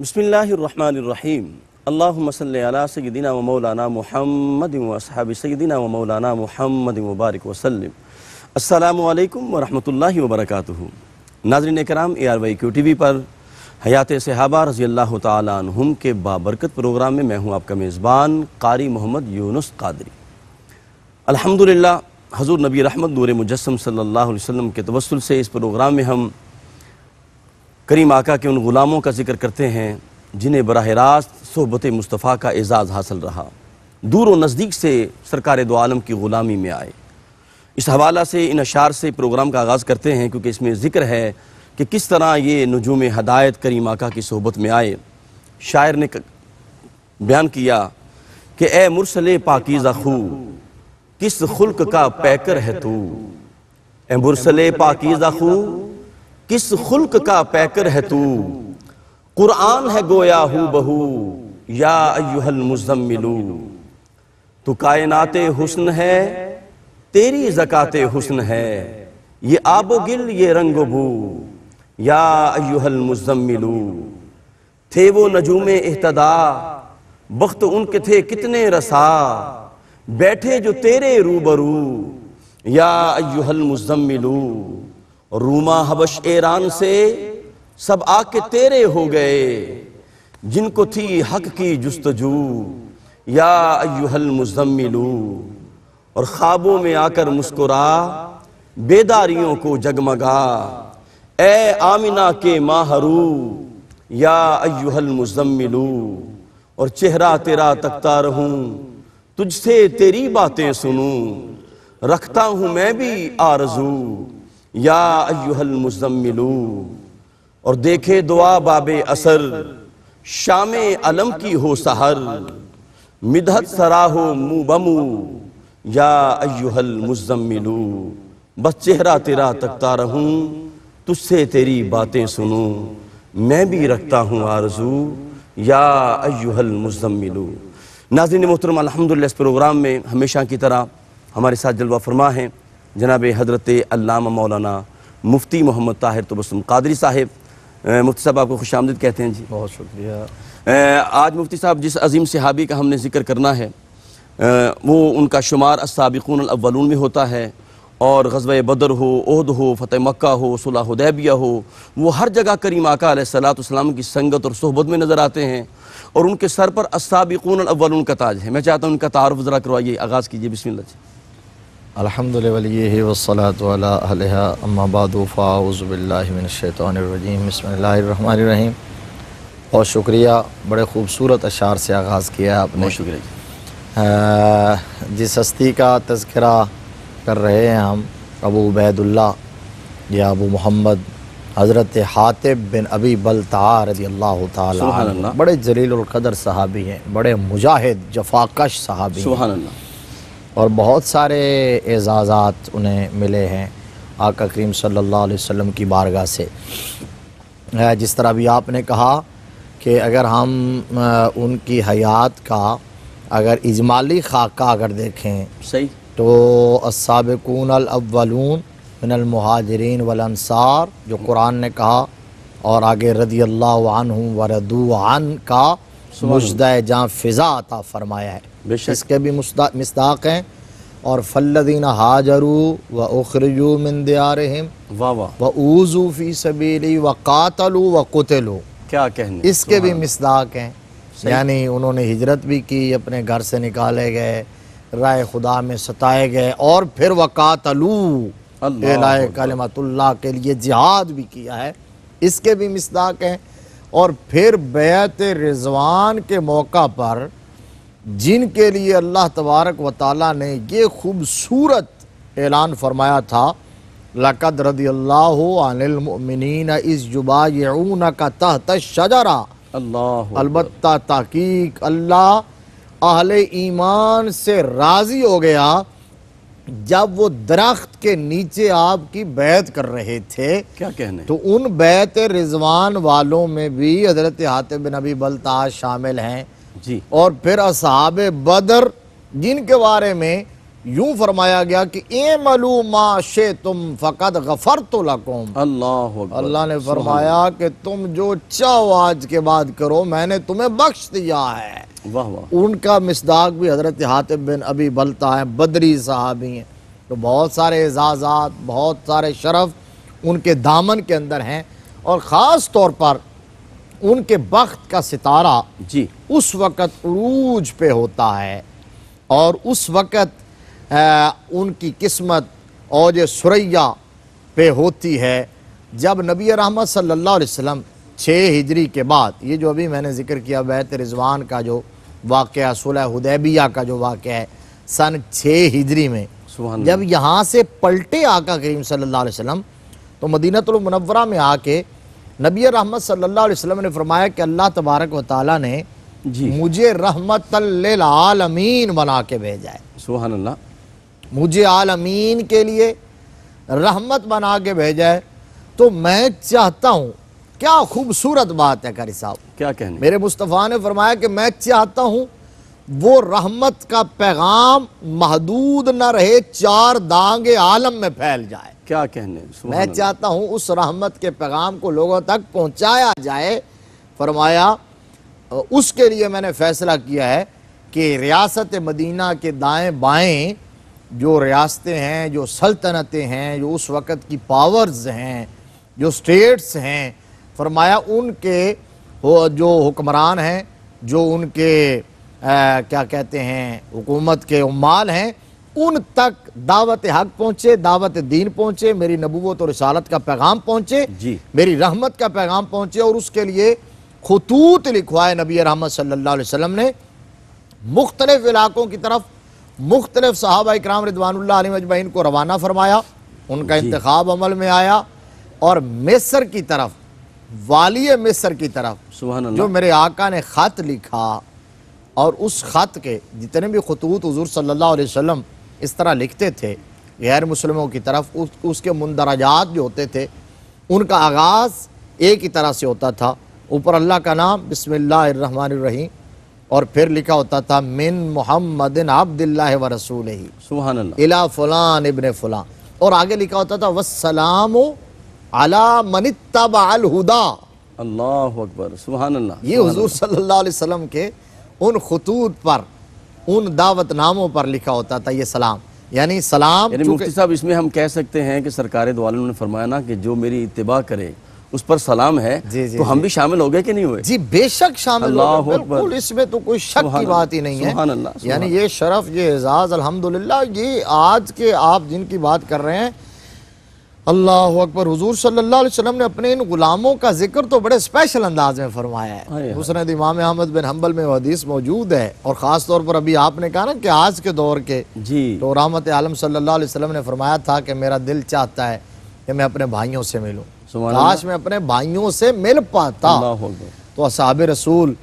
बसमीम अल्लाम व मौलाना महमद वसहब सदना व मौलाना महमद मुबारक वसलम अल्लाम वरहमल वबरक नाजरन कराम A R Y Q T V पर हयात सहाबा रजी अल्लाह तुम के बाबरकत प्रोग्राम में मैं हूँ आपका मेज़बान कारी मोहम्मद यूनुस कादरी अलहमदिल्ला हजूर नबी रहमत नूर मुजस्म सल्ला वसम के तवसल से इस प्रोग्राम में हम करीम आका के उन ग़ुलामों का जिक्र करते हैं जिन्हें बरह रास्त सोहबत मुस्तफ़ा का एज़ाज़ हासिल रहा दूर व नज़दीक से सरकार दो आलम की ग़ुलामी में आए इस हवाला से इन अशार से प्रोग्राम का आगाज़ करते हैं क्योंकि इसमें ज़िक्र है कि किस तरह ये नजूम हदायत करीम आका की सोहबत में आए शायर ने बयान किया कि ए मुरसल पाकिज़ा खू किस खुल्क का पैकर है तू ए मुरसल पाकिज़ा खू किस खुल्क का पैकर है तू कुरान है गोया हु बहू या अयुहल मुजम्मिलू तू कायनाते हुस्न है तेरी जकाते हुस्न है ये आबो गिल ये रंगो भू या अयुहल मुजम्मिलू थे वो नजूम अहतदा वक्त उनके थे कितने रसा बैठे जो तेरे रूबरू या अयुहल मुजम्मिलू रूमा हबश ईरान से सब आके तेरे हो गए जिनको थी हक की जस्तजू या अयुहल मुजम्मिलू और ख्वाबों में आकर मुस्कुरा बेदारियों को जगमगा ए आमिना के माहरू या अयुहल मुजम्मिलू और चेहरा तेरा तकता रहूं तुझसे तेरी बातें सुनूं रखता हूं मैं भी आरजू या अयुहल मुजम्मिलू और देखे दुआ बाबे असर शाम अलम की हो सहर मिदहत सरा हो मुँह बमू या अयुहल मुजम्मिलू बस चेहरा तेरा तकता रहूं तुझसे तेरी बातें सुनूं मैं भी रखता हूं आरजू या अयुहल मुजम्मिलू नाजिन मोहतरम अलहमदिल्ला इस प्रोग्राम में हमेशा की तरह हमारे साथ जलवा फरमा हैं जनाब हज़रत अल्लामा मौलाना मुफ्ती मोहम्मद ताहिर तबसम कादरी साहब मुफ्ती साहब आपको खुश आमदद कहते हैं जी बहुत शुक्रिया आज मुफ्ती साहब जिस अजीम सिहाबी का हमने जिक्र करना है वो उनका शुमार असाबिकून अव्वलून में होता है और गजब बदर हो उहद हो फ़तेह मक्का हो उदैबिया हो वो हर जगह करीम आका सलाम की संगत और सहबत में नज़र आते हैं और उनके सर पर असाबिकून अव्वल का ताज है मैं चाहता हूँ उनका तारफ़ ज़रा करवाइए आगाज़ कीजिए बिस्मिल्लाह अलहमदिल्ल वसलात अम्माबादफ़ाउज़बिल्लिनशैतरजीम बसमीम और शुक्रिया बड़े खूबसूरत अशार से आगाज़ किया आपने शुक्रिया जिस हस्ती का तस्करा कर रहे हैं हम अबू उबैदुल्ला या अबू मोहम्मद हज़रत हातिब बिन अबी बलतार रदी अल्लाह ताला बड़े जलील कदर सहाबी हैं बड़े मुजाहिद जफाकश सहाबी हैं और बहुत सारे एजाज़ात उन्हें मिले हैं आका करीम सल्लल्लाहु अलैहि वसल्लम की बारगाह से जिस तरह भी आपने कहा कि अगर हम उनकी हयात का अगर इजमाली खाका अगर देखें सही तो सबकून अव्वलून मिनलमहाजरीन वलनसार जो कुरान ने कहा और आगे रदी अल्लाह रदू का मुजदा जहाँ फ़िज़ा अता फरमाया है इसके भी मस्ताक हैं और फल्लिन हाजरू व उखरजू मंदार व ऊजू व कातलू व कुतलु क्या कहने इसके भी मस्दाक हैं यानी उन्होंने हिजरत भी की अपने घर से निकाले गए राय खुदा में सताए गए और फिर वकातलू कलमतुल्ला के लिए जिहाद भी किया है इसके भी मस्दाक हैं और फिर बैत रिजवान के मौका पर जिनके लिए अल्लाह तबारक व ने ये खूबसूरत ऐलान फरमाया था लकद रदी अल्लाह अनिलमिन इस जुबा यून का तहत शजरा अल्लाह अलबत् तहकीक अल्लाह अहल ईमान से राज़ी हो गया जब वो दरख्त के नीचे आपकी बैत कर रहे थे क्या कहने तो उन बैत रिजवान वालों में भी हजरत हातिब बिन अबी बलताज शामिल हैं जी और फिर असहाब बदर जिनके बारे में यूं फरमाया गया कि ए मलू माशे तुम फ़कत गफर तो लकुम अल्लाह अल्लाह ने फरमाया कि तुम जो चाहो आज के बाद करो मैंने तुम्हें बख्श दिया है वाह वाह उनका मिसदाक भी हज़रत हातिब बिन अभी बलता है बदरी साहबी हैं तो बहुत सारे एजाज़ात बहुत सारे शरफ उनके दामन के अंदर हैं और ख़ास तौर पर उनके वक्त का सितारा जी उस वक़्त उरूज पे होता है और उस वक़्त आ, उनकी किस्मत और सुरैया पे होती है जब नबी रहमत सल्लल्लाहु अलैहि वसल्लम छः हिजरी के बाद ये जो अभी मैंने जिक्र किया बैत रिजवान का जो वाक़ सुलह हुदैबिया का जो वाक़ है सन छः हिजरी में जब यहाँ से पलटे आका करीम सल्लल्लाहु अलैहि वसल्लम तो मदीनतमनवरा में आके नबी रहमत सल्ला वसम ने फरमाया कि अल्लाह तबारक व ताल ने मुझे रहमत आलमीन बना के भेजा है सुबह मुझे आलमीन के लिए रहमत बना के भेजा है तो मैं चाहता हूँ क्या खूबसूरत बात है करी साहब क्या कहने मेरे मुस्तफ़ा ने फरमाया कि मैं चाहता हूँ वो रहमत का पैगाम महदूद न रहे चार दांगे आलम में फैल जाए क्या कहने मैं चाहता हूँ उस रहमत के पैगाम को लोगों तक पहुँचाया जाए फरमाया उसके लिए मैंने फैसला किया है कि रियासत मदीना के दाएँ बाएँ जो रियासतें हैं जो सल्तनतें हैं जो उस वक़्त की पावर्स हैं जो स्टेट्स हैं फरमाया उनके जो हुक्मरान हैं जो उनके आ, क्या कहते हैं हुकूमत के उमाल हैं उन तक दावत हक पहुँचे दावत दीन पहुँचे मेरी नबूत और रसालत का पैगाम पहुँचे जी मेरी रहमत का पैगाम पहुँचे और उसके लिए खतूत लिखवाए नबी रहमत सल्ला वसम ने मुख्तलिफ़ इलाक़ों की तरफ मुख्तलिफ साहबा कराम रिदवानुल्ला अजमैन को रवाना फरमाया उनका इंतखब अमल में आया और मिस्र की तरफ वाली मिस्र की तरफ जो मेरे आका ने ख़त लिखा और उस ख़त के जितने भी खतूत हजूर सल्ला वम इस तरह लिखते थे गैर मुसलमों की तरफ उस, उसके मंदराजात जो होते थे उनका आगाज़ एक ही तरह से होता था ऊपर अल्लाह का नाम बसमिल्लर रहीम और फिर लिखा होता था मिन मोहम्मद आब्दिल्ला व रसूल ही इला फलान इबन फलां और आगे लिखा होता था वसलाम अला मनितबाल हुदा अल्लाह अकबर सुबहानल्ला ये हुजूर सल्लल्लाहु अलैहि वसल्लम के उन खतूत पर उन दावत नामों पर लिखा होता था ये सलाम यानी सलाम यानी मुफ्ती साहब इसमें हम कह सकते हैं कि सरकार दो आलम ने फरमाया ना कि जो मेरी इतबा करे उस पर सलाम है जी, जी, तो हम भी शामिल हो गए कि नहीं हुए जी बेशक शामिल हो बिल्कुल इसमें तो कोई शक की बात ही नहीं है यानी ये शरफ ये एजाज अल्हम्दुलिल्लाह ये आज के आप जिनकी बात कर रहे हैं अल्लाह अकबर हजूर सल्लल्लाहु अलैहि वसल्लम ने अपने इन गुलामों का जिक्र तो बड़े स्पेशल अंदाज में फरमाया है उसने इमाम अहमद बिन हम्बल में हदीस मौजूद है और ख़ास तौर पर अभी आपने कहा ना कि आज के दौर के जी तो रहमत आलम सल्लल्लाहु अलैहि वसल्लम ने फरमाया था कि मेरा दिल चाहता है कि मैं अपने भाइयों से मिलूँ काश मैं अपने भाइयों से मिल पाता तो असाब रसूल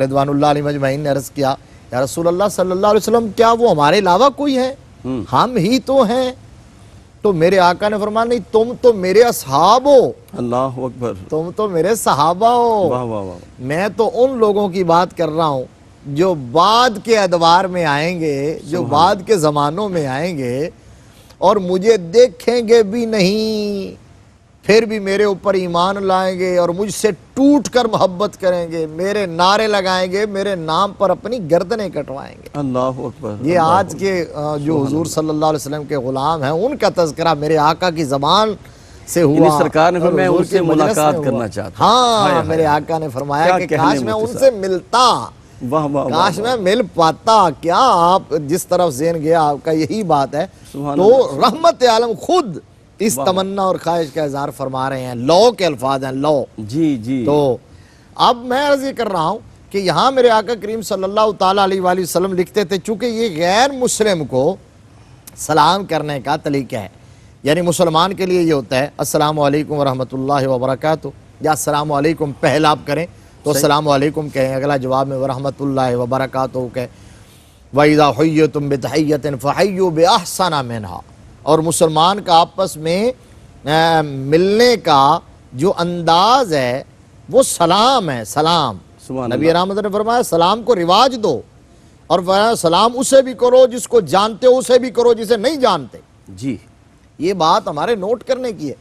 रिदवानुल्लाह मजमैन ने अर्ज किया या रसूल अल्लाह सल्लल्लाहु अलैहि वसल्लम क्या वो हमारे अलावा कोई है हम्म। हम ही तो हैं तो मेरे आका ने फरमा नहीं तुम तो मेरे असहाब हो अल्लाह अकबर तुम तो मेरे सहाबा हो वाह वाह वाह मैं तो उन लोगों की बात कर रहा हूँ जो बाद के अदवार में आएंगे जो बाद के ज़मानों में आएंगे और मुझे देखेंगे भी नहीं फिर भी मेरे ऊपर ईमान लाएंगे और मुझसे टूट कर मोहब्बत करेंगे मेरे नारे लगाएंगे मेरे नाम पर अपनी गर्दनें कटवाएंगे अल्लाह अकबर ये आज के जो हजूर सल्लल्लाहु अलैहि वसल्लम के ग़ुलाम हैं उनका तस्करा मेरे आका की ज़बान से हुआ सरकार ने मैं उनसे मुलाकात करना चाहता हाँ मेरे आका ने फरमाया कि काश मैं उनसे मिलता वाह वाह काश मैं मिल पाता क्या आप जिस तरफ जेन गया आपका यही बात है तो रहमत आलम खुद इस तमन्ना और ख्वाहिश का इजहार फरमा रहे हैं लो के अल्फाज हैं लो जी जी तो अब मैं अर्ज ये कर रहा हूँ कि यहाँ मेरे आका करीम सल्लल्लाहु अलैहि वसल्लम लिखते थे चूंकि ये गैर मुस्लिम को सलाम करने का तरीका है यानी मुसलमान के लिए ये होता है अस्सलाम वालेकुम वरहमतुल्लाहि वबरकातु या अस्सलाम वालेकुम पहला आप करें तो अस्सलाम वालेकुम कहें अगला जवाब में वरहमतुल्लाहि वबरकातु कहें वईदा हुई तुम बतहैत फ़हैयु बेहसाना मिनहा और मुसलमान का आपस में आ, मिलने का जो अंदाज है वो सलाम है सलाम नबी राम ने फरमाया सलाम को रिवाज दो और सलाम उसे भी करो जिसको जानते हो उसे भी करो जिसे नहीं जानते जी ये बात हमारे नोट करने की है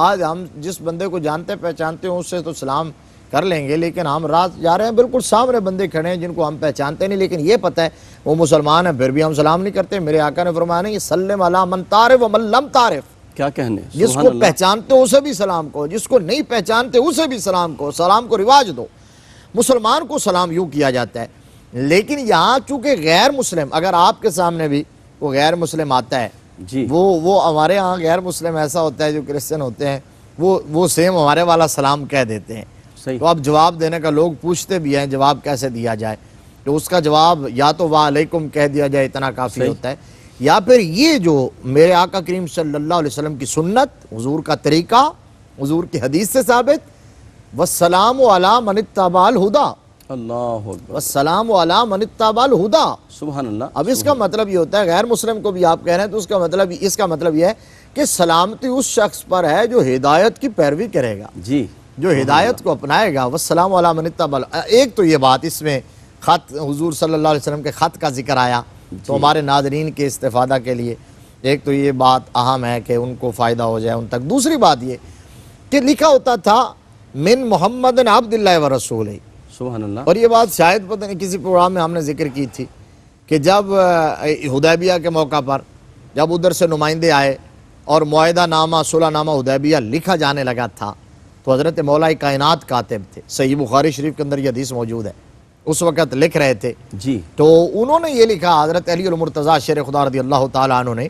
आज हम जिस बंदे को जानते पहचानते हो उससे तो सलाम कर लेंगे लेकिन हम रात जा रहे हैं बिल्कुल सामने बंदे खड़े हैं जिनको हम पहचानते नहीं लेकिन ये पता है वो मुसलमान है फिर भी हम सलाम नहीं करते मेरे आका ने फरमाया नहीं सल्लम अला मन तारिफ मन लम तारिफ क्या कहने जिसको पहचानते हो उसे भी सलाम कहो जिसको नहीं पहचानते उसे भी सलाम कहो सलाम को रिवाज दो मुसलमान को सलाम यूँ किया जाता है लेकिन यहाँ चूँकि गैर मुस्लिम अगर आपके सामने भी वो गैर मुस्लिम आता है जी वो वो हमारे यहाँ गैर मुस्लिम ऐसा होता है जो क्रिश्चियन होते हैं वो वो सेम हमारे वाला सलाम कह देते हैं सही तो अब जवाब देने का लोग पूछते भी हैं जवाब कैसे दिया जाए तो उसका जवाब या तो वालेकुम कह दिया जाए इतना काफ़ी होता है या फिर ये जो मेरे आका करीम सल्लल्लाहु अलैहि वसल्लम की सुन्नत हुजूर का तरीका हुजूर की हदीस से साबित वसलाम अला मनिताबाल हुदा हुदा सुबह अब इसका मतलब ये होता है गैर मुस्लिम को भी आप कह रहे हैं तो उसका मतलब इसका मतलब यह है कि सलामती उस शख्स पर है जो हिदायत की पैरवी करेगा जी जो हिदायत को अपनाएगा वसलाम तबल एक तो ये बात इसमें ख़त हजूर सल्ला वसम के ख़त का जिक्र आया तो हमारे नादरीन के इस्तादा के लिए एक तो ये बात अहम है कि उनको फ़ायदा हो जाए उन तक दूसरी बात ये कि लिखा होता था मिन मोहम्मद आबदिल्ला व रसूल और ये बात शायद पता नहीं किसी प्रोग्राम में हमने जिक्र की थी कि जब हदैबिया के मौका पर जब उधर से नुमाइंदे आए और माहिदा नामा सुलह नामा हुदैबिया लिखा जाने लगा था तो हज़रत मौला कायनात कातिब थे सही बुखारी शरीफ के अंदर यह हदीस मौजूद है उस वक़्त लिख रहे थे जी तो उन्होंने ये लिखा हज़रत अलीमरतज़ा शेर खुदा रदी अल्लाह तु ने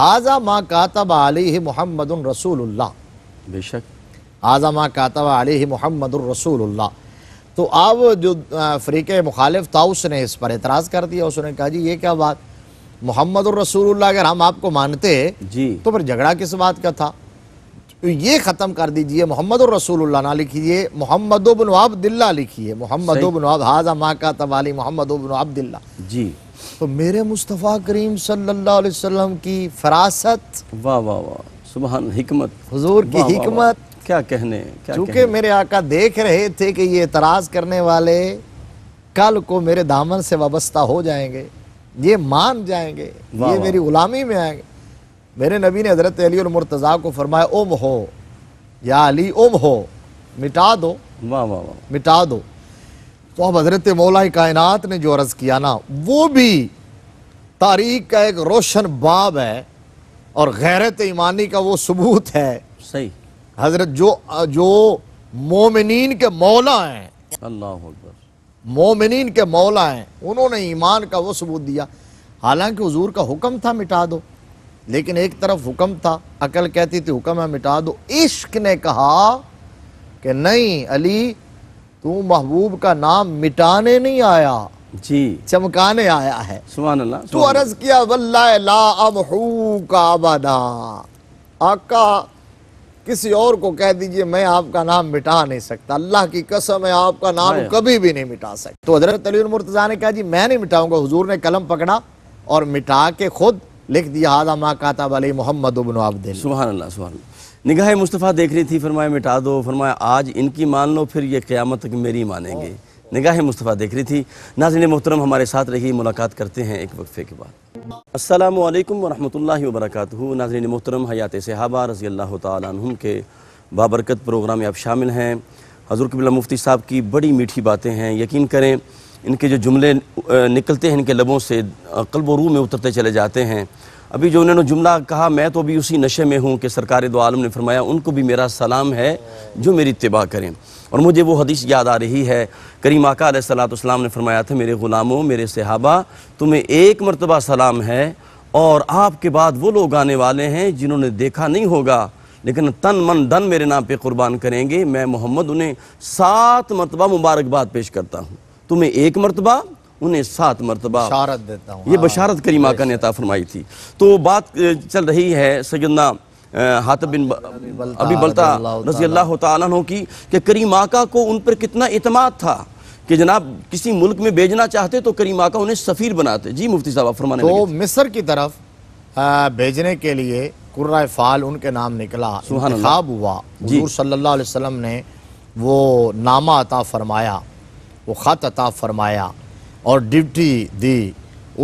हाजा माँ कातब अली मोहम्मद रसूल बेशक हाजा माँ कातब अली मोहम्मद रसूल तो अब जो फ्रीक मुखालिफ था उसने इस पर एतराज़ कर दिया उसने कहा जी ये क्या बात मोहम्मद रसूल अगर हम आपको मानते जी तो फिर झगड़ा किस बात का था तो ये ख़त्म कर दीजिए मोहम्मद रसूल ना लिखिए मोहम्मद बिन अब्दिल्ला लिखिए मोहम्मद बिन हाजा माँ का तवाली मोहम्मद बिन अब्दिल्ला जी तो मेरे मुस्तफ़ा करीम सल्लल्लाहु अलैहि वसल्लम की फरासत वाह वाह वाह सुबहान हिकमत हुजूर की हिकमत क्या कहने क्योंकि मेरे आका देख रहे थे कि ये एतराज़ करने वाले कल को मेरे दामन से वाबस्ता हो जाएंगे ये मान जाएंगे ये मेरी गुलामी में आएंगे मेरे नबी ने हज़रत अली और मुर्तज़ा को फरमाया ओम हो या अली ओम हो मिटा दो वाह वाह वाह मिटा दो तो अब हज़रत मौला कायनात ने जो अर्ज़ किया ना वो भी तारीख का एक रोशन बाब है और गैरत ईमानी का वो सबूत है सही हजरत जो जो मोमिन के मौला हैं अल्लाह मोमिन के मौला हैं उन्होंने ईमान का वो सबूत दिया हालांकि हजूर का हुक्म था मिटा दो लेकिन एक तरफ हुक्म था अकल कहती थी हुक्म है मिटा दो इश्क ने कहा कि नहीं अली तू महबूब का नाम मिटाने नहीं आया जी चमकाने आया है सुभान अल्लाह तू अर्ज किया वल्लाह ला अबहू का आका किसी और को कह दीजिए मैं आपका नाम मिटा नहीं सकता अल्लाह की कसम है आपका नाम कभी भी नहीं मिटा सकता तो हजरत अली मुर्तजा ने कहा जी मैं नहीं मिटाऊंगा हुजूर ने कलम पकड़ा और मिटा के खुद लिख दिया हादा मा कातब अली मोहम्मद उबन आबदिन सुबह अल्लाह सुबह निगाह मुस्तफ़ा देख रही थी फरमाया मिटा दो फरमाया आज इनकी मान लो फिर ये क़्यामत मेरी मानेंगे निगाह मुस्तफ़ा देख रही थी नाजिन मोहतरम हमारे साथ रही मुलाकात करते हैं एक वक्फ़े के बाद असल वरहमल वरक नाजरन मोहतरम हयात सहाबा रज़ी अल्लाह तुम के बाबरकत प्रोग्राम में आप शामिल हैं हजूर कबिला मुफ्ती साहब की बड़ी मीठी बातें हैं यकीन करें इनके जो जुमले निकलते हैं इनके लबों से कल्ब रूह में उतरते चले जाते हैं अभी जो उन्होंने जुमला कहा मैं तो अभी उसी नशे में हूँ कि सरकार दो आलम ने फरमाया उनको भी मेरा सलाम है जो मेरी इतबा करें और मुझे वो हदीस याद आ रही है करीम आका सलाम ने फरमाया था मेरे ग़ुलामों मेरे सहाबा तुम्हें एक मरतबा सलाम है और आपके बाद वो लोग आने वाले हैं जिन्होंने देखा नहीं होगा लेकिन तन मन धन मेरे नाम पे कुर्बान करेंगे मैं मोहम्मद उन्हें सात मरतबा मुबारकबाद पेश करता हूँ तुम्हें एक मरतबा उन्हें सात मरतबा बशारत देता हूँ ये हाँ, बशारत करीमा का नेता फरमाई थी तो बात चल रही है सजन्ना हाथ बिन अभी बलता रजी अल्लाह तु की कि करीम का को उन पर कितना अतमाद था कि जनाब किसी मुल्क में भेजना चाहते तो करीमा का उन्हें सफ़ीर बनाते जी मुफ्ती साहब फरमाने तो मिस्र की तरफ भेजने के लिए कुर्रा फ़ाल उनके नाम निकला सुहाब हुआ जी सल्लल्लाहु अलैहि वसल्लम ने वो नामा अता फरमाया वो ख़त अता फरमाया और ड्यूटी दी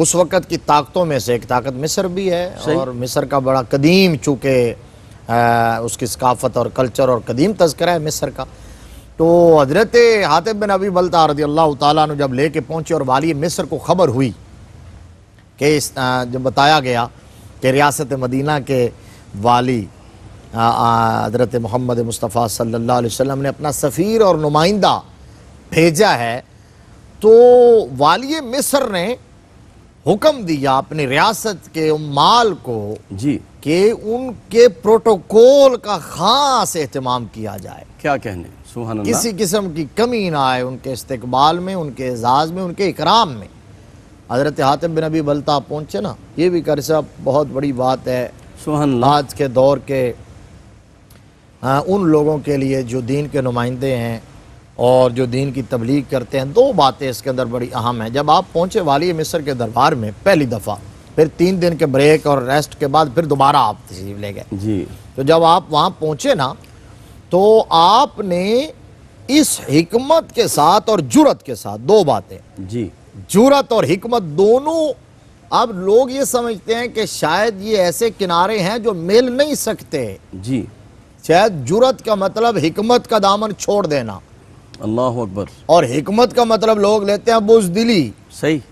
उस वक़्त की ताकतों में से एक ताकत मिस्र भी है और मिस्र का बड़ा कदीम चूँकि उसकी सकाफत और कल्चर और कदीम तस्करा है मिस्र का तो हजरत हातिब बिन अबी बलता रदी अल्लाह तु जब ले कर पहुँचे और वाली मिस्र को ख़बर हुई कि इस जब बताया गया कि रियासत मदीना के वाली हज़रत मोहम्मद मुस्तफ़ा सल्लल्लाहु अलैहि वसल्लम ने अपना सफ़ीर और नुमाइंदा भेजा है तो वाली मिस्र ने हुक्म दिया अपनी रियासत के माल को जी के उनके प्रोटोकॉल का खास एहतमाम किया जाए क्या कहने सुहान किसी किस्म की कमी ना आए उनके इस्तेकबाल में उनके एजाज में उनके इकराम में हज़रत हातिम बिन अभी बलता पहुंचे ना ये भी कर साहब बहुत बड़ी बात है सुहान आज के दौर के आ, हाँ, उन लोगों के लिए जो दीन के नुमाइंदे हैं और जो दीन की तबलीग करते हैं दो बातें इसके अंदर बड़ी अहम हैं जब आप पहुँचे वाली मिस्र के दरबार में पहली दफ़ा फिर तीन दिन के ब्रेक और रेस्ट के बाद फिर दोबारा आप तशरीफ ले गए जी तो जब आप वहाँ पहुँचे ना तो आपने इस हिकमत के साथ और जुरत के साथ दो बातें जी जुरत और हिकमत दोनों अब लोग ये समझते हैं कि शायद ये ऐसे किनारे हैं जो मिल नहीं सकते जी शायद जुरत का मतलब हिकमत का दामन छोड़ देना अल्लाह अकबर और हमत का मतलब लोग लेते हैं बुजदिली सही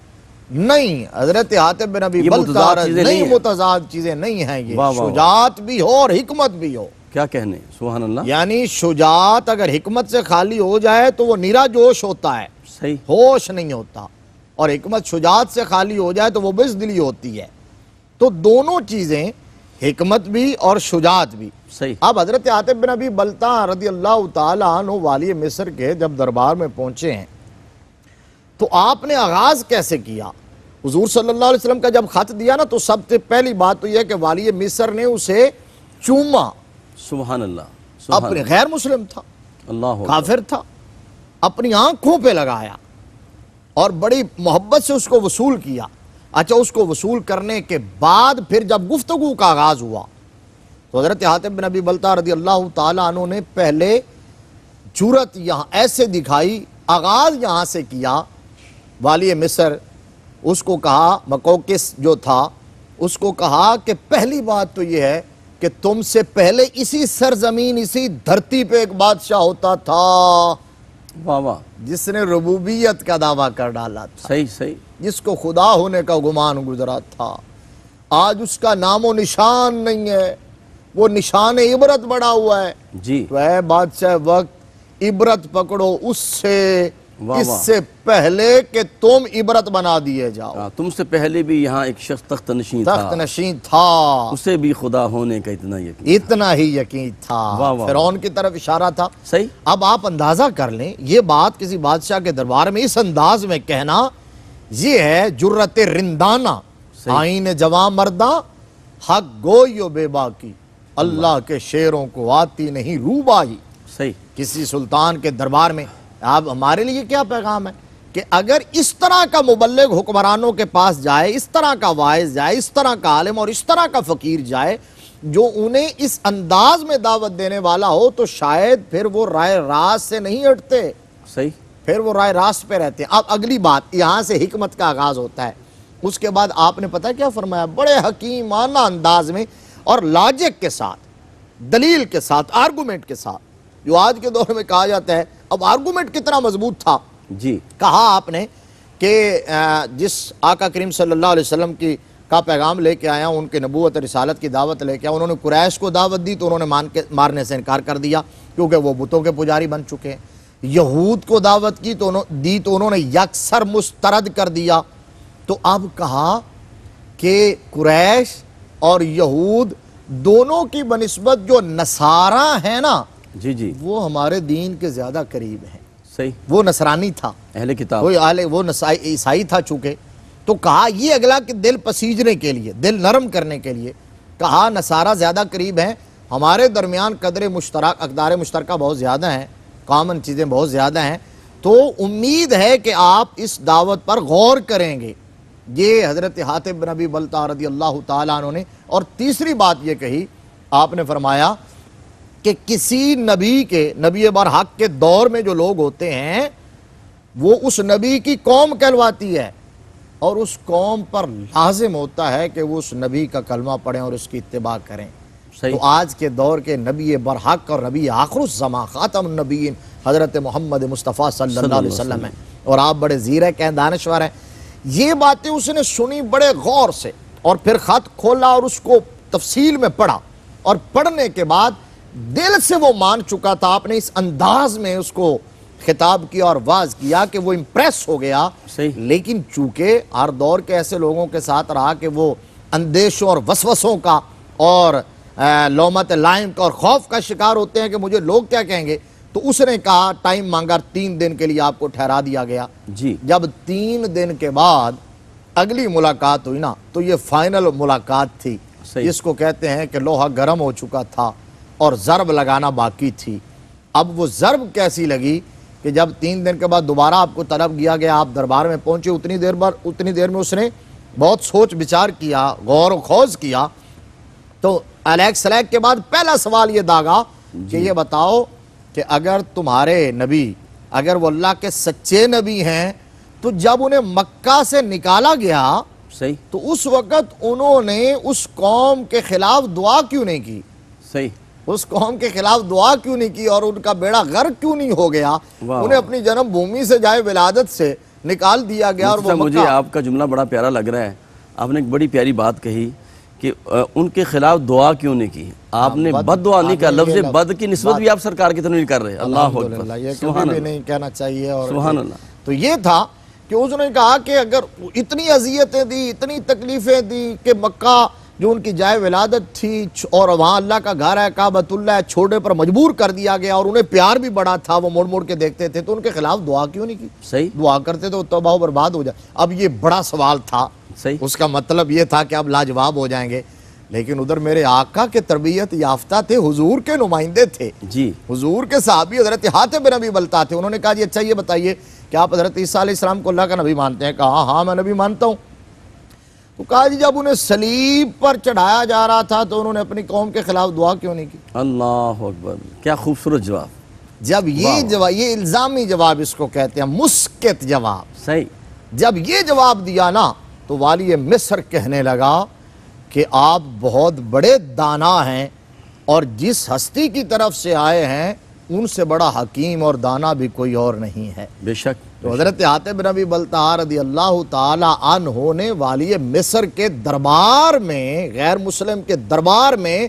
नहीं हजरत हातिब बिन अबी बलतार नहीं मुतजाद चीजें नहीं है ये शुजात भी हो और हमत भी हो क्या कहने सुबहान अल्लाह यानी शुजात अगर हमत से खाली हो जाए तो वो निरा जोश होता है सही होश नहीं होता और हमत शुजात से खाली हो जाए तो वो बजदिली होती है तो दोनों चीज़ें हिकमत भी और शुजात भी सही अब हजरत आतिब बिन अभी बलता रदी अल्लाह तु वाली मिस्र के जब दरबार में पहुंचे हैं तो आपने आगाज़ कैसे किया हजूर सल्ला वसलम का जब ख़त दिया ना तो सबसे पहली बात तो यह कि वाली मिस्र ने उसे चूमा सुबह अल्लाह अपने गैर मुस्लिम था अल्लाह काफिर था अपनी आंखों पे लगाया और बड़ी मोहब्बत से उसको वसूल किया अच्छा उसको वसूल करने के बाद फिर जब गुफ्तगु का आगाज़ हुआ तो हज़रत हातिब नबी बलता रदी अल्लाह तु ने पहले जूरत यहाँ ऐसे दिखाई आगाज़ यहाँ से किया वाली मिसर उसको कहा मकोकिस जो था उसको कहा कि पहली बात तो यह है कि तुमसे पहले इसी सरजमीन इसी धरती पे एक बादशाह होता था वाह जिसने रबूबियत का दावा कर डाला था सही सही जिसको खुदा होने का गुमान गुजरा था आज उसका नामो निशान नहीं है वो निशान इबरत बड़ा हुआ है जी तो बादशाह वक्त इबरत पकड़ो उससे इससे पहले कि तुम इबरत बना दिए जाओ हाँ, तुमसे पहले भी यहाँ एक शख्स तख्त नशीन तख्त नशीन था उसे भी खुदा होने का इतना यकीन इतना ही यकीन था फिर की तरफ इशारा था सही अब आप अंदाजा कर लें ये बात किसी बादशाह के दरबार में इस अंदाज में कहना ये है जुर्रत रिंदाना आईन जवा मरदा हक गोयो बेबाकी अल्लाह के शेरों को आती नहीं रूबाई सही किसी सुल्तान के दरबार में आप हमारे लिए क्या पैगाम है कि अगर इस तरह का मुबलग हुक्मरानों के पास जाए इस तरह का वायस जाए इस तरह का आलम और इस तरह का फ़कीर जाए जो उन्हें इस अंदाज में दावत देने वाला हो तो शायद फिर वो राय रास से नहीं हटते सही फिर वो राय रास पे रहते हैं अब अगली बात यहाँ से हमत का आगाज़ होता है उसके बाद आपने पता क्या फरमाया बड़े हकीमाना अंदाज में और लाजिक के साथ दलील के साथ आर्गूमेंट के साथ जो आज के दौर में कहा जाता है अब आर्गूमेंट कितना मजबूत था जी कहा आपने कि जिस आका करीम सल्लल्लाहु अलैहि वसल्लम की का पैगाम लेके आया उनके नबूत रिसालत की दावत लेके आया उन्होंने कुरैश को दावत दी तो उन्होंने मान के मारने से इनकार कर दिया क्योंकि वो बुतों के पुजारी बन चुके हैं यहूद को दावत की तो दी तो उन्होंने यकसर मुस्तरद कर दिया तो अब कहा कि कुरैश और यहूद दोनों की बनस्बत जो नसारा है ना जी जी वो हमारे दीन के ज़्यादा करीब हैं सही वो नसरानी था अहले किताब वो आले वो ईसाई था चूँकि तो कहा ये अगला कि दिल पसीजने के लिए दिल नरम करने के लिए कहा नसारा ज़्यादा करीब हैं हमारे दरमियान कदर मुश्तरक अकदार मुश्तर बहुत ज़्यादा हैं कामन चीज़ें बहुत ज़्यादा हैं तो उम्मीद है कि आप इस दावत पर गौर करेंगे ये हज़रत हातिब नबी बलता रदी अल्लाह तुमने और तीसरी बात ये कही आपने फरमाया कि किसी नबी के नबी बरहक के दौर में जो लोग होते हैं वो उस नबी की कौम कहलवाती है और उस कौम पर लाजिम होता है कि वो उस नबी का कलमा पढ़ें और उसकी इतबा करें सही। तो आज के दौर के नबी बरहक और नबी जमा ख़ातम नबीन हज़रत मोहम्मद मुस्तफ़ा सल्लल्लाहु अलैहि वसल्लम है और आप बड़े जीर कह दानश्वर हैं ये बातें उसने सुनी बड़े गौर से और फिर ख़त खोला और उसको तफसील में पढ़ा और पढ़ने के बाद दिल से वो मान चुका था आपने इस अंदाज में उसको खिताब किया और वाज किया कि वो इम्प्रेस हो गया सही लेकिन चूंकि हर दौर के ऐसे लोगों के साथ रहा कि वो अंदेशों और वसवसों का और लोमत लाइन का और खौफ का शिकार होते हैं कि मुझे लोग क्या कहेंगे तो उसने कहा टाइम मांगा तीन दिन के लिए आपको ठहरा दिया गया जी जब तीन दिन के बाद अगली मुलाकात हुई ना तो ये फाइनल मुलाकात थी इसको कहते हैं कि लोहा गर्म हो चुका था और ज़रब लगाना बाकी थी अब वो ज़रब कैसी लगी कि जब तीन दिन के बाद दोबारा आपको तलब किया गया आप दरबार में पहुँचे उतनी देर बाद उतनी देर में उसने बहुत सोच विचार किया गौर खोज किया तो अलैक सलैक के बाद पहला सवाल ये दागा कि ये बताओ कि अगर तुम्हारे नबी अगर वो अल्लाह के सच्चे नबी हैं तो जब उन्हें मक्का से निकाला गया सही तो उस वक़्त उन्होंने उस कौम के खिलाफ दुआ क्यों नहीं की सही उस कौम के खिलाफ दुआ क्यों नहीं की और उनका बेड़ा गर्क क्यों नहीं हो गया उन्हें अपनी जन्मभूमि से जाए विलादत से निकाल दिया गया और वो मुझे आपका जुमला बड़ा प्यारा लग रहा है आपने एक बड़ी प्यारी बात कही कि उनके खिलाफ दुआ क्यों नहीं की हाँ, आपने बद दुआ नहीं कहा लफ्ज बद की नस्बत भी आप सरकार की तरफ कर रहे अल्लाह नहीं कहना चाहिए और तो ये था कि उसने कहा कि अगर इतनी अजियतें दी इतनी तकलीफें दी कि मक्का जो उनकी जाय विलादत थी और वहाँ अल्लाह का घर है काबतुल्ला छोड़ने पर मजबूर कर दिया गया और उन्हें प्यार भी बड़ा था वो मोड़ मोड़ के देखते थे तो उनके खिलाफ दुआ क्यों नहीं की सही दुआ करते तो तबाह बर्बाद हो जाए अब ये बड़ा सवाल था सही उसका मतलब ये था कि अब लाजवाब हो जाएंगे लेकिन उधर मेरे आका के तरबियत याफ्ता थे हुजूर के नुमाइंदे थे जी हुजूर के साहबी हजरत हाथ में नबी बलता थे उन्होंने कहा जी अच्छा ये बताइए कि आप हजरत ईसा को अल्लाह का नबी मानते हैं कहा हाँ, हाँ मैं नबी मानता हूँ तो कहा जी जब उन्हें सलीब पर चढ़ाया जा रहा था तो उन्होंने अपनी कौम के खिलाफ दुआ क्यों नहीं की अल्लाह अकबर क्या खूबसूरत जवाब जब ये जवाब ये इल्ज़ामी जवाब इसको कहते हैं मुस्कित जवाब सही जब ये जवाब दिया ना तो वाली मिस्र कहने लगा कि आप बहुत बड़े दाना हैं और जिस हस्ती की तरफ से आए हैं उनसे बड़ा हकीम और दाना भी कोई और नहीं है बेशक तो हजरत आतिब नबी बलतार रदी अल्लाह तन होने वाली मिस्र के दरबार में गैर मुस्लिम के दरबार में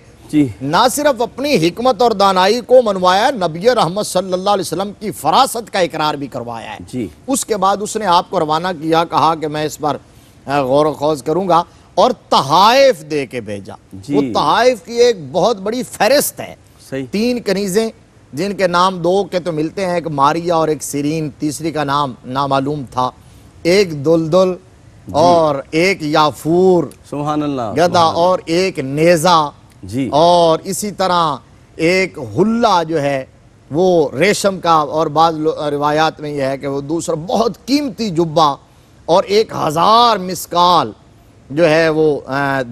ना सिर्फ अपनी हिकमत और दानाई को मनवाया नबी रहमत सल्लल्लाहु अलैहि वसल्लम की फरासत का इकरार भी करवाया है जी। उसके बाद उसने आपको रवाना किया कहा कि मैं इस पर गौर खोज करूंगा और तहाइफ दे के भेजा वो तहाइफ की एक बहुत बड़ी फहरिस्त है तीन कनीजें जिनके नाम दो के तो मिलते हैं एक मारिया और एक सरीन तीसरी का नाम नामालूम था एक दुलदुल और एक याफूर सुबहानल्लाह गदा और एक नेज़ा जी और इसी तरह एक हुल्ला जो है वो रेशम का और बाद रिवायात में यह है कि वो दूसरा बहुत कीमती जुब्बा और एक हज़ार मिसकाल जो है वो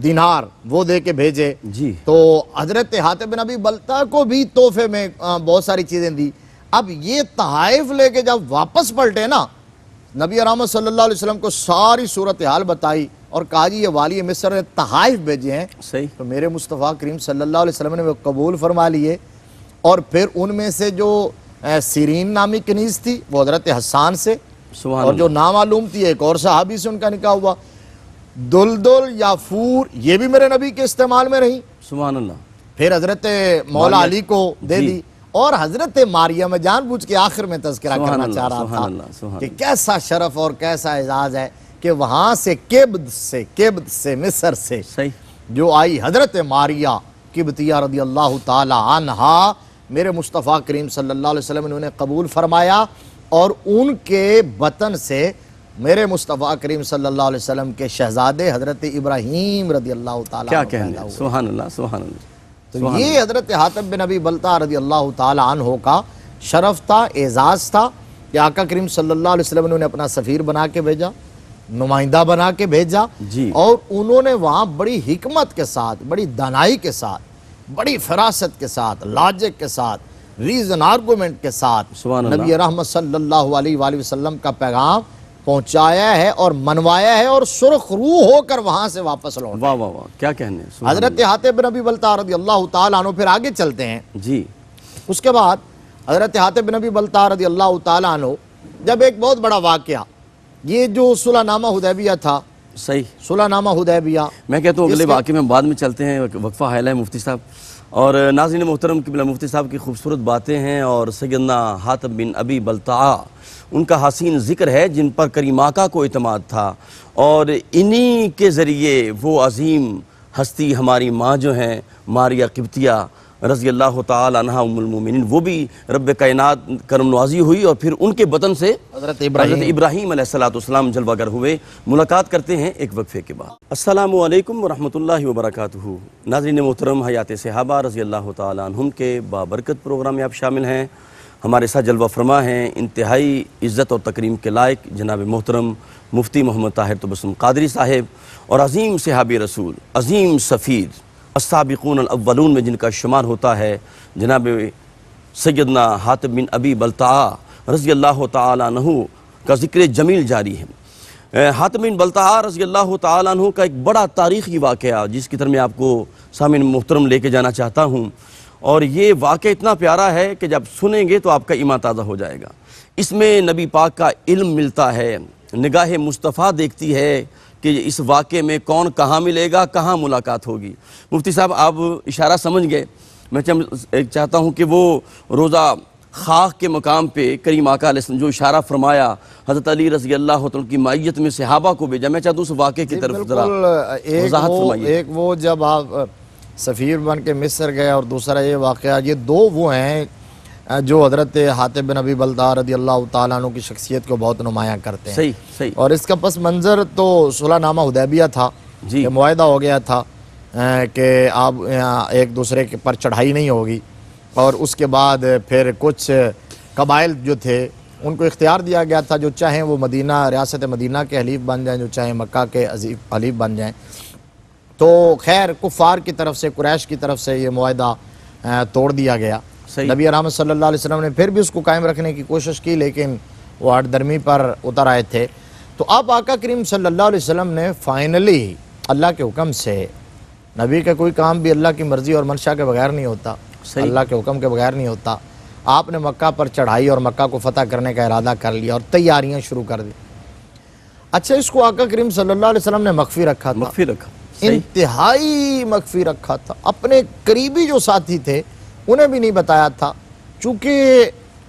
दिनार वो दे के भेजे जी तो हजरत हातिब बिन अभी बलता को भी तोहफे में बहुत सारी चीज़ें दी अब ये तहाइफ लेके जब वापस पलटे ना नबी आराम सल्लल्लाहु अलैहि वसल्लम को सारी सूरत हाल बताई और कहा जी ये वाली मिस्र ने तहाइफ भेजे हैं सही तो मेरे मुस्तफ़ा करीम सल्लल्लाहु अलैहि वसल्लम ने वो कबूल फरमा लिए और फिर उनमें से जो सीरीन नामी कनीज थी वो हजरत हसान से और जो नामालूम थी एक और साहबी से उनका निकाह हुआ दुलदुल या फूर ये भी मेरे नबी के इस्तेमाल में रही सुबह फिर हजरत मौला अली को दे दी और हजरत मारिया में जानबूझ के आखिर में तस्करा करना चाह रहा था कि कैसा शरफ और कैसा एजाज है कि वहां से केबद से केबद से मिसर से जो आई हजरत मारिया किबतिया रदी अल्लाह तहा मेरे मुस्तफ़ा करीम सल्लल्लाहु अलैहि वसल्लम ने उन्हें कबूल फरमाया और उनके वतन से मेरे मुस्तफ़ा करीम सल्लल्लाहु अलैहि वसल्लम के शहजादे हज़रत इब्राहिम रदी अल्लाह क्या तो ये हज़रत हातब बिन नबी बलता रदी अल्लाह तहो का शरफ था एज़ाज़ था कि आका करीम सल्लल्लाहु अलैहि वसल्लम ने उन्हें अपना सफ़ीर बना के भेजा नुमाइंदा बना के भेजा जी और उन्होंने वहाँ बड़ी हमत के साथ बड़ी दानाई के साथ बड़ी फरासत के साथ लाजे के साथ रीज़न आर्गूमेंट के साथ नबी रहमत सल्लल्लाहु अलैहि वसल्लम का पैगाम पहुंचाया है और मनवाया है और सुरख रू होकर वहां से वापस लौट वाह वाह वाह क्या कहने हजरत हातिब नबी बलता रदी अल्लाह तु फिर आगे चलते हैं जी उसके बाद हजरत हातिब नबी बलता रदी अल्लाह तु जब एक बहुत बड़ा वाक्य ये जो सुलहनामा हदैबिया था सही सुलहनामा हदैबिया मैं कहता हूँ अगले वाक्य में बाद में चलते हैं वक्फा हायला है मुफ्ती साहब और नाजिन मोहतरम किबला मुफ्ती साहब की खूबसूरत बातें हैं और सगन्ना हातम बिन अबी बलता उनका हसीन ज़िक्र है जिन पर करीमाका को अतमाद था और इन्हीं के ज़रिए वो अजीम हस्ती हमारी माँ जो हैं मारिया किबतिया रज़ी अल्लाह तमिन वो भी रब कायन करम नवाजी हुई और फिर उनके वतन से हज़रत इब्राहिम सलाम जलवागर हुए मुलाकात करते हैं एक वक्फ़े के बाद अस्सलाम वरहमल वरहमतुल्लाहि वबरकातुहू नाजरीन मोहतरम हयात सहाबा रज़ी अल्लाह तुम के बाबरकत प्रोग्राम में आप शामिल हैं हमारे साथ जलवा फरमा हैं इंतहाई इज़्ज़त और तकरीम के लायक जनाब मोहतरम मुफ्ती मोहम्मद ताहिर तबसम कादरी साहेब और अजीम सहाबी रसूल अजीम सफ़ीर असाबिकून अव्वलून में जिनका शुमार होता है जनाब सैदना हातिब बिन अबी बलता रजी अल्लाह तहु का जिक्र जमील जारी है हातिम बिन बलता रजी अल्लाह तहु का एक बड़ा तारीख़ी वाक़ जिसकी तरह मैं आपको सामिन मोहतरम लेके जाना चाहता हूँ और ये वाक़ इतना प्यारा है कि जब सुनेंगे तो आपका ईमा ताज़ा हो जाएगा इसमें नबी पाक का इल्म मिलता है निगाह मुस्तफ़ा देखती है कि इस वाक़े में कौन कहाँ मिलेगा कहाँ मुलाकात होगी मुफ्ती साहब आप इशारा समझ गए मैं चाहता हूँ कि वो रोज़ा खाक के मकाम पे करीम आका जो इशारा फरमाया हज़रत अली रजी अल्लाह की माइत में सहाबा को भेजा मैं चाहता हूँ उस वाक़े की तरफ ज़रा एक, वो, एक वो जब आप सफ़ीर बन के मिसर गए और दूसरा ये वाक़ ये दो वो हैं जो हज़रत हातिब बिन अबी बलदार रदी अल्लाह तु की शख्सियत को बहुत नुमाया करते हैं सही सही और इसका पस मंज़र तो सुलानामा उदैबिया था जी माहा हो गया था कि आप एक दूसरे के पर चढ़ाई नहीं होगी और उसके बाद फिर कुछ कबाइल जो थे उनको इख्तियार दिया गया था जो चाहें वो मदीना रियासत मदीना के हलीफ बन जाएं जो चाहें मक्का के अजीब हलीफ बन जाएं तो खैर कुफ़ार की तरफ से कुरैश की तरफ से ये माहा तोड़ दिया गया नबी राम सल्ला वसम ने फिर भी उसको कायम रखने की कोशिश की लेकिन वो आठ दरमी पर उतर आए थे तो अब आका करीम सल्ला वसम ने फ़ाइनली अल्लाह के हुक्म से नबी का कोई काम भी अल्लाह की मर्ज़ी और मनशा के बगैर नहीं होता अल्लाह के हुक्म के बगैर नहीं होता आपने मक्का पर चढ़ाई और मक्का को फ़तह करने का इरादा कर लिया और तैयारियां शुरू कर दी अच्छा इसको आका करीम सल्लल्लाहु अलैहि वसल्लम ने मख्फी रखा था मख्फी रखा इंतहाई मख्फी रखा था अपने करीबी जो साथी थे उन्हें भी नहीं बताया था चूंकि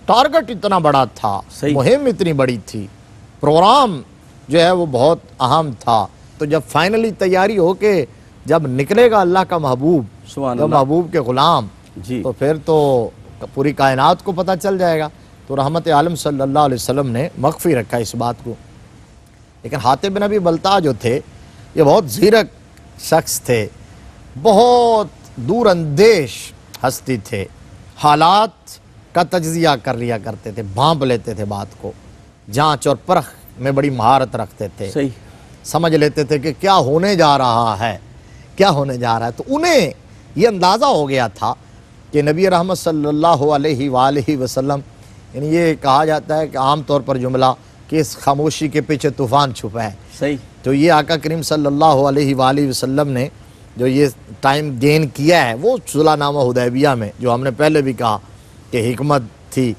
टारगेट इतना बड़ा था मुहिम इतनी बड़ी थी प्रोग्राम जो है वो बहुत अहम था तो जब फाइनली तैयारी होके जब निकलेगा अल्लाह का महबूब तो महबूब के गुलाम जी तो फिर तो पूरी कायनात को पता चल जाएगा तो रहमत आलम सल्लल्लाहु अलैहि वसल्लम ने मख्फी रखा इस बात को लेकिन हाते बिन अभी बलता जो थे ये बहुत जीरक शख्स थे बहुत दूर अंदेश हस्ती थे हालात का तजिया कर लिया करते थे भांप लेते थे बात को जांच और परख में बड़ी महारत रखते थे सही समझ लेते थे कि क्या होने जा रहा है क्या होने जा रहा है तो उन्हें ये अंदाज़ा हो गया था कि नबी रहमत सल्ला वसम यानी ये कहा जाता है कि आम तौर पर जुमला कि इस खामोशी के पीछे तूफ़ान छुपा है सही तो ये आका करीम सल्ला वसलम ने जो ये टाइम गेन किया है वो सुलानामा उदैबिया में जो हमने पहले भी कहा कि हमत थी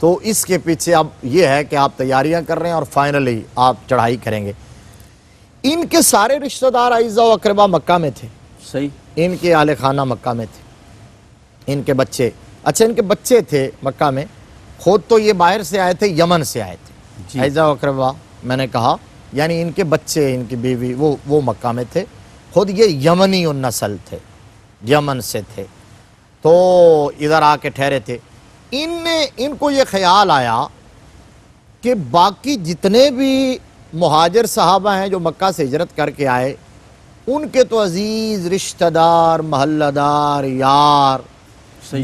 तो इसके पीछे अब ये है कि आप तैयारियां कर रहे हैं और फाइनली आप चढ़ाई करेंगे इनके सारे रिश्तेदार आइज़ा अकरबा मक्का में थे सही इनके आल खाना मक्का में थे इनके बच्चे अच्छा इनके बच्चे थे मक्का में खुद तो ये बाहर से आए थे यमन से आए थे आइज़ा अकरबा मैंने कहा यानी इनके बच्चे इनकी बीवी वो वो मक्का में थे खुद ये यमनी उन नस्ल थे यमन से थे तो इधर आके ठहरे थे इनने इनको ये ख्याल आया कि बाकी जितने भी महाजर साहबा हैं जो मक्का से हिजरत करके आए उनके तो अजीज़ रिश्तेदार महल्लादार यार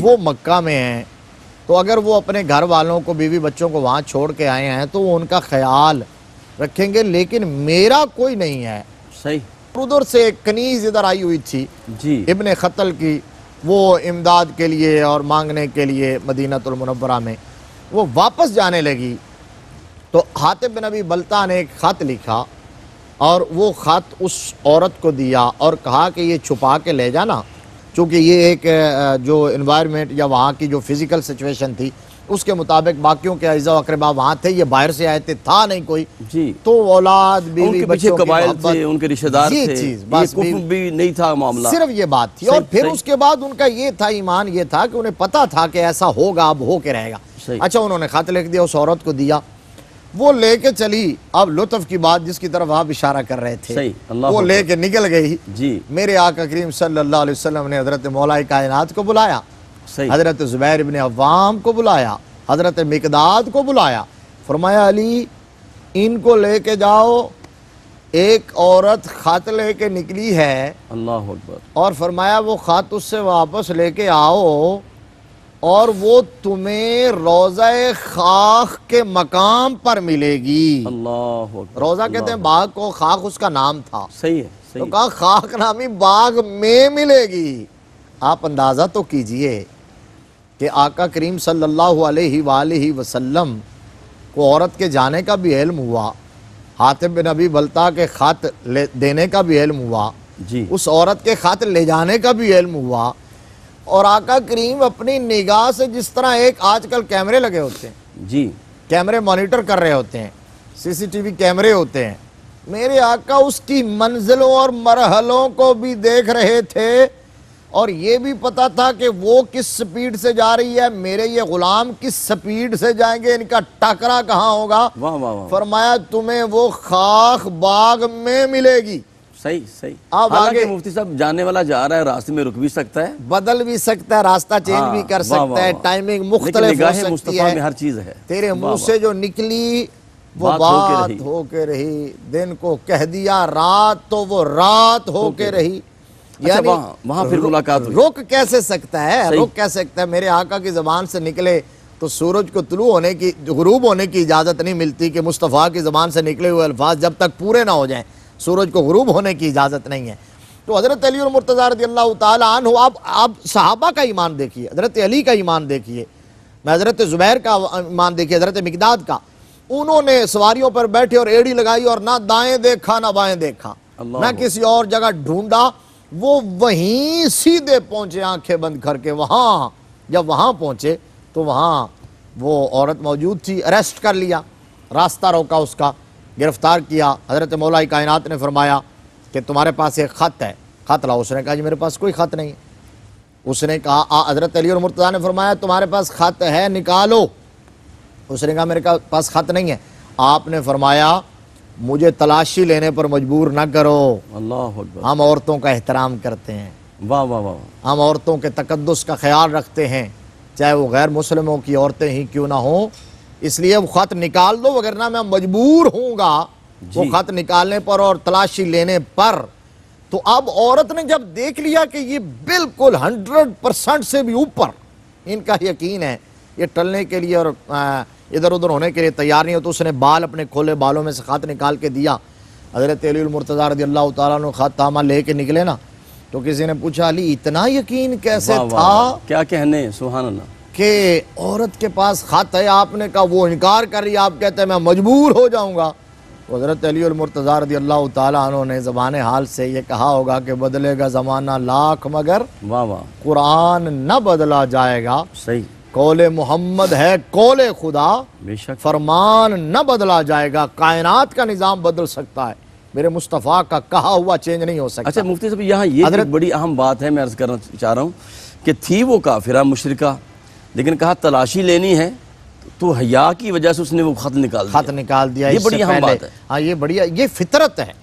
वो मक्का में हैं तो अगर वो अपने घर वालों को बीवी बच्चों को वहाँ छोड़ के आए हैं तो वो उनका ख्याल रखेंगे लेकिन मेरा कोई नहीं है सही उधर से एक कनीज इधर आई हुई थी जी इबन खतल की वो इमदाद के लिए और मांगने के लिए मदीनतमनबरा में वो वापस जाने लगी तो हातिब नबी बल्ता ने एक ख़त लिखा और वो ख़त उस औरत को दिया और कहा कि ये छुपा के ले जाना चूँकि ये एक जो इन्वायरमेंट या वहाँ की जो फ़िज़िकल सिचुएशन थी उसके मुताबिक बाकियों के अजा अकरबा वहाँ थे ये बाहर से आए थे था नहीं कोई जी तो औलाद बीवी बच्चों कबाइल थे उनके रिश्तेदार ये चीज बस भी नहीं था मामला सिर्फ ये बात थी और फिर उसके बाद उनका ये था ईमान ये था कि उन्हें पता था कि ऐसा होगा अब हो के रहेगा अच्छा उन्होंने खत लिख दिया उस औरत को दिया वो लेके चली अब लुत्फ की बात जिसकी तरफ आप इशारा कर रहे थे सही, वो लेके निकल गई जी मेरे आका करीम सल्लल्लाहु अलैहि वसल्लम ने हजरत मौलाए कायनात को बुलाया हज़रत ज़ुबैर इबन अवाम को बुलाया हज़रत मकदाद को बुलाया फरमाया अली इनको लेके जाओ एक औरत ख़त लेके निकली है अल्लाह और फरमाया वो ख़त उससे वापस लेके आओ और वो तुम्हें रोज़ा खाक के मकाम पर मिलेगी अल्लाह रोज़ा कहते हैं बाग को खाक उसका नाम था सही है सही तो कहा खाक नामी बाग में मिलेगी आप अंदाज़ा तो कीजिए कि आका करीम सल्लल्लाहु अलैहि वसल्लम को औरत के जाने का भी इल्म हुआ हातिब बिन अभी बलता के ख़त ले देने का भी इल्म हुआ जी उस औरत के ख़त ले जाने का भी इल्म हुआ और आका करीम अपनी निगाह से जिस तरह एक आजकल कैमरे लगे होते हैं जी कैमरे मोनिटर कर रहे होते हैं सीसीटीवी कैमरे होते हैं मेरे आका उसकी मंजिलों और मरहलों को भी देख रहे थे और ये भी पता था कि वो किस स्पीड से जा रही है मेरे ये गुलाम किस स्पीड से जाएंगे इनका टकरा कहाँ होगा वाह वाह फरमाया तुम्हें वो खाख बाग में मिलेगी सही सही आप आगे मुफ्ती साहब जाने वाला जा रहा है रास्ते में रुक भी सकता है बदल भी सकता है रास्ता चेंज हाँ, भी कर सकता वा, है टाइमिंग मुख्तलिफ हर चीज है तेरे मुंह से जो निकली वो बात होके रही दिन को कह दिया रात तो वो रात होके रही अच्छा, वहाँ वहाँ फिर मुलाकात रोक कैसे सकता है रोक कैसे सकता है मेरे आका की जबान से निकले तो सूरज को तुलू होने की गरूब होने की इजाज़त नहीं मिलती कि मुस्तफ़ा की ज़बान से निकले हुए अल्फाज जब तक पूरे ना हो जाएं सूरज को गरूब होने की इजाज़त नहीं है तो हज़रत अली और मुर्तज़ा रदी अल्लाह तन हो आप आप सहाबा का ईमान देखिए हज़रत अली का ईमान देखिए मैं हज़रत ज़ुबैर का ईमान देखिए हज़रत मकदाद का उन्होंने सवारियों पर बैठे और एड़ी लगाई और ना दाएँ देखा ना बाएँ देखा ना किसी और जगह ढूंढा वो वहीं सीधे पहुंचे आंखें बंद करके वहाँ जब वहाँ पहुंचे तो वहाँ वो औरत मौजूद थी अरेस्ट कर लिया रास्ता रोका उसका गिरफ्तार किया हज़रत मौलाई कायनात ने फरमाया कि तुम्हारे पास एक ख़त है ख़त लाओ उसने कहा जी मेरे पास कोई ख़त नहीं उसने कहा हज़रत अली और मुर्तज़ा ने फरमाया तुम्हारे पास ख़त है निकालो उसने कहा मेरे पास ख़त नहीं है आपने फरमाया मुझे तलाशी लेने पर मजबूर ना करो अल्लाह हम औरतों का एहतराम करते हैं वाह वाह वाह हम औरतों के तकदस का ख्याल रखते हैं चाहे वो गैर मुसलमों की औरतें ही क्यों ना हों इसलिए वो ख़त निकाल दो वगरना मैं मजबूर हूँगा वो ख़त निकालने पर और तलाशी लेने पर तो अब औरत ने जब देख लिया कि ये बिल्कुल हंड्रेड परसेंट से भी ऊपर इनका यकीन है ये टलने के लिए और आ, इधर उधर होने के लिए तैयार नहीं हो तो उसने बाल अपने खोले बालों में से ख़त निकाल के दिया हज़रत अलीमरतज़ा रदी अल्लाह तत तामा ले के निकले ना तो किसी ने पूछा अली इतना यकीन कैसे वा, था वा, वा, क्या कहने सुहान के औरत के पास ख़त है आपने कहा वो इनकार कर रही आप कहते हैं मैं मजबूर हो जाऊँगा तो हज़रत अलीमरतज़ा रदी अल्लाह तु ने ज़बान हाल से ये कहा होगा कि बदलेगा ज़माना लाख मगर वाह वाह कुरान न बदला जाएगा सही कौल मोहम्मद है कौल खुदा फरमान न बदला जाएगा कायनात का निज़ाम बदल सकता है मेरे मुस्तफ़ा का कहा हुआ चेंज नहीं हो सकता अच्छा मुफ्ती साहब यहाँ ये अदरत... बड़ी अहम बात है मैं अर्ज़ करना चाह रहा हूँ कि थी वो काफिरा हाँ, मुशरका लेकिन कहा तलाशी लेनी है तो हया की वजह से उसने वो खत निकाल दिया खत निकाल दिया ये बड़ी अहम बात है हाँ ये बढ़िया ये फितरत है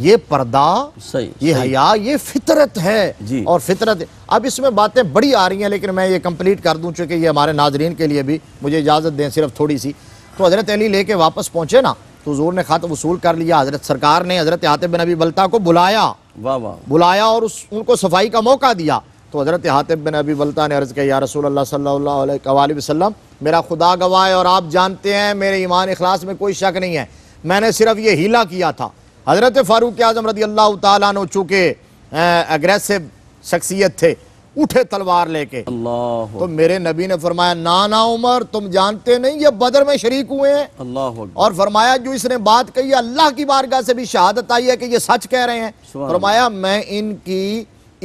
ये पर्दा सही ये सही। हया ये फितरत है जी और फितरत अब इसमें बातें बड़ी आ रही हैं लेकिन मैं ये कंप्लीट कर दूं चूंकि ये हमारे नाजरीन के लिए भी मुझे इजाज़त दें सिर्फ थोड़ी सी तो हज़रत अली लेके वापस पहुंचे ना तो जोर ने खात वसूल कर लिया हज़रत सरकार ने हज़रत हातिब बिन बलता को बुलाया वाह वाह बुलाया और उस उनको सफाई का मौका दिया तो हज़रत हातिब बिन अभी बलता ने अर्ज़ किया रसूल अल्लाह सल्लल्लाहु अलैहि वसल्लम मेरा खुदा गवाह है और आप जानते हैं मेरे ईमान अखलास में कोई शक नहीं है मैंने सिर्फ ये हीला किया था हजरत फारूक आजम रदी अल्लाह तु चूके अग्रेसिव शख्सियत थे उठे तलवार लेके तो मेरे नबी ने फरमाया ना ना उमर तुम जानते नहीं ये बदर में शरीक हुए हैं और फरमाया जो इसने बात कही अल्लाह की बारगाह से भी शहादत आई है कि ये सच कह रहे हैं फरमाया मैं इनकी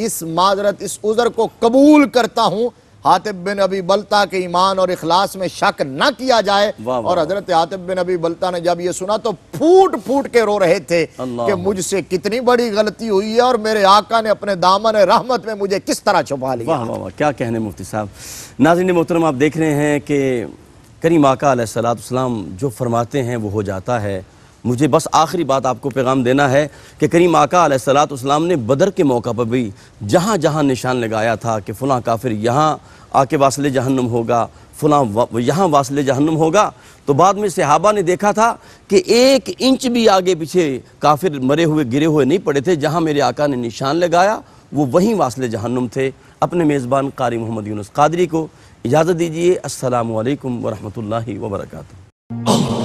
इस माजरत इस उजर को कबूल करता हूँ हातिब बिन अभी बलता के ईमान और इखलास में शक न किया जाए और हजरत हातिब बिन अभी बलता ने जब ये सुना तो फूट फूट के रो रहे थे कि मुझसे कितनी बड़ी गलती हुई है और मेरे आका ने अपने दामन रहमत में मुझे किस तरह छुपा लिया वाह वाह क्या कहने मुफ्ती साहब नाजिन मोहतरम आप देख रहे हैं कि करीम आका सलाम जो फरमाते हैं वो हो जाता है मुझे बस आखिरी बात आपको पैगाम देना है कि करीम आका सलाम ने बदर के मौका पर भी जहाँ जहाँ निशान लगाया था कि फ़लाँ काफिर यहाँ आके वासिल जहन्नम होगा फ़लाँ वा, यहाँ वासिल जहन्नम होगा तो बाद में सहाबा ने देखा था कि एक इंच भी आगे पीछे काफिर मरे हुए गिरे हुए नहीं पड़े थे जहाँ मेरे आका ने निशान लगाया वो वहीं वासिल जहन्नम थे अपने मेज़बान कारी मोहम्मद यूनुस कादरी को इजाज़त दीजिए असलकम वरहमल वर्का